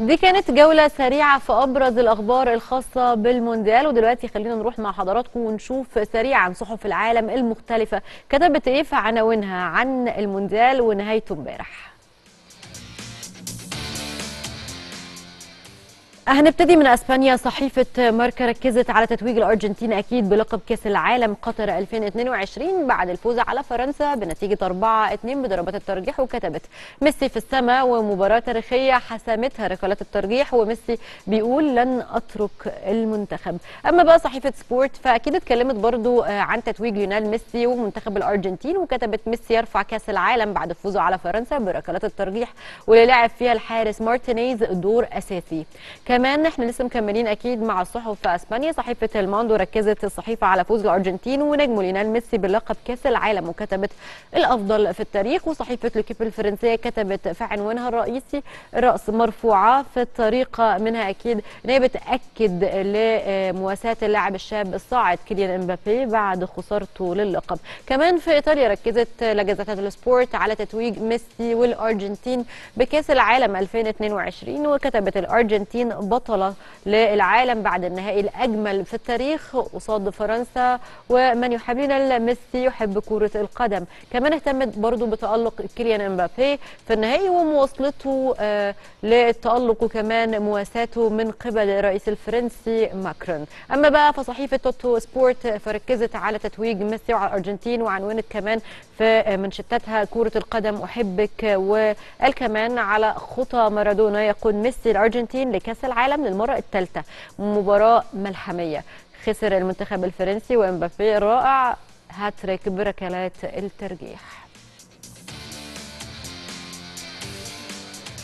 دي كانت جولة سريعة في أبرز الأخبار الخاصة بالمونديال ودلوقتي خلينا نروح مع حضراتكم ونشوف سريعا صحف العالم المختلفة كتبت إيه في عناوينها عن المونديال ونهايته امبارح هنبتدي من اسبانيا صحيفه ماركا ركزت على تتويج الارجنتين اكيد بلقب كاس العالم قطر 2022 بعد الفوز على فرنسا بنتيجه 4 2 بضربات الترجيح وكتبت ميسي في السماء ومباراه تاريخيه حسمتها ركلات الترجيح وميسي بيقول لن اترك المنتخب اما بقى صحيفه سبورت فاكيد اتكلمت برضو آه، عن تتويج ليونيل ميسي ومنتخب الارجنتين وكتبت ميسي يرفع كاس العالم بعد فوزه على فرنسا بركلات الترجيح واللي لعب فيها الحارس مارتينيز دور اساسي كمان احنا لسه مكملين اكيد مع الصحف في اسبانيا صحيفه الماندو ركزت الصحيفه على فوز الارجنتين ونجمه لينال ميسي بلقب كاس العالم وكتبت الافضل في التاريخ وصحيفه لوكيب الفرنسيه كتبت في عنوانها الرئيسي راس مرفوعه في الطريقه منها اكيد ان هي بتاكد لمواساه اللاعب الشاب الصاعد كيليان امبابي بعد خسارته للقب كمان في ايطاليا ركزت لجزة السبورت على تتويج ميسي والارجنتين بكاس العالم 2022 وكتبت الارجنتين بطلة للعالم بعد النهائي الأجمل في التاريخ قصاد فرنسا ومن يحبين ميسي يحب كرة القدم كمان اهتمت برضو بتألق كيليان امبابي في النهائي ومواصلته آه، للتألق وكمان مواساته من قبل الرئيس الفرنسي ماكرون أما بقى فصحيفة توتو سبورت فركزت على تتويج ميسي وعلى الأرجنتين وعنونت كمان في منشتاتها كرة القدم أحبك وقال كمان على خطى مارادونا يقود ميسي الأرجنتين لكأس العالم للمرة الثالثة مباراة ملحمية خسر المنتخب الفرنسي وامبابي رائع هاتريك بركلات الترجيح